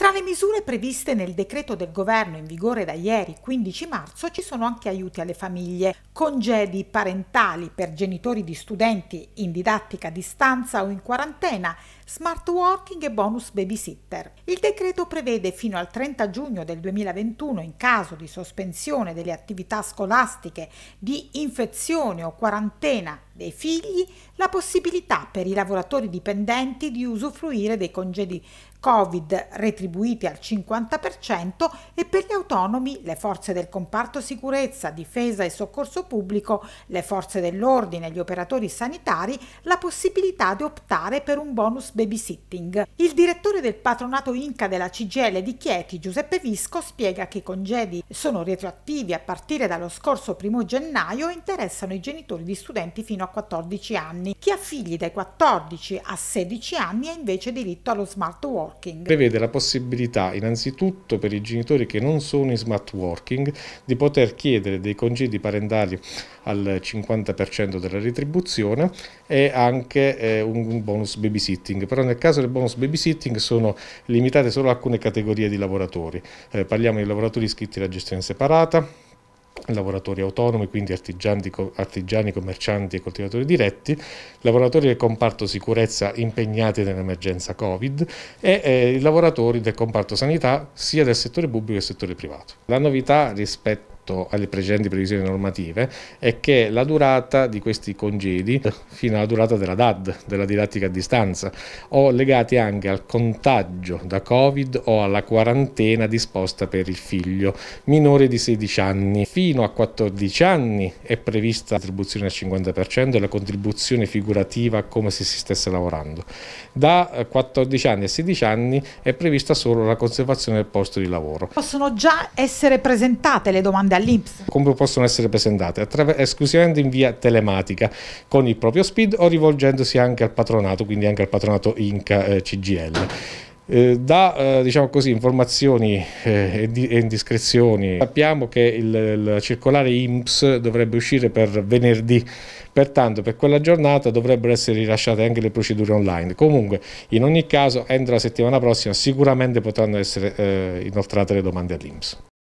Tra le misure previste nel decreto del governo in vigore da ieri 15 marzo ci sono anche aiuti alle famiglie, congedi parentali per genitori di studenti in didattica a distanza o in quarantena smart working e bonus babysitter. Il decreto prevede fino al 30 giugno del 2021, in caso di sospensione delle attività scolastiche, di infezione o quarantena dei figli, la possibilità per i lavoratori dipendenti di usufruire dei congedi Covid retribuiti al 50% e per gli autonomi, le forze del comparto sicurezza, difesa e soccorso pubblico, le forze dell'ordine, e gli operatori sanitari, la possibilità di optare per un bonus babysitting. Il direttore del patronato Inca della CGL di Chieti, Giuseppe Visco, spiega che i congedi sono retroattivi a partire dallo scorso 1 gennaio e interessano i genitori di studenti fino a 14 anni. Chi ha figli dai 14 a 16 anni ha invece diritto allo smart working. Prevede la possibilità innanzitutto per i genitori che non sono in smart working di poter chiedere dei congedi parentali al 50% della retribuzione e anche eh, un bonus babysitting però nel caso del bonus babysitting sono limitate solo alcune categorie di lavoratori. Eh, parliamo di lavoratori iscritti alla gestione separata, lavoratori autonomi, quindi artigiani, artigiani, commercianti e coltivatori diretti, lavoratori del comparto sicurezza impegnati nell'emergenza Covid e eh, lavoratori del comparto sanità sia del settore pubblico che del settore privato. La novità rispetto rispetto alle precedenti previsioni normative è che la durata di questi congedi fino alla durata della DAD, della didattica a distanza, o legati anche al contagio da Covid o alla quarantena disposta per il figlio minore di 16 anni. Fino a 14 anni è prevista l'attribuzione al 50% e la contribuzione figurativa come se si stesse lavorando. Da 14 anni a 16 anni è prevista solo la conservazione del posto di lavoro. Possono già essere presentate le domande dall'Inps. Come possono essere presentate? esclusivamente in via telematica con il proprio SPID o rivolgendosi anche al patronato, quindi anche al patronato Inca eh, CGL. Eh, da eh, diciamo così, informazioni eh, e, di, indiscrezioni sappiamo che il, il, circolare IMPS dovrebbe uscire per venerdì, pertanto per quella giornata dovrebbero essere rilasciate anche le procedure online. Comunque in ogni caso entro la settimana prossima sicuramente potranno essere eh, inoltrate le domande all'IMSS.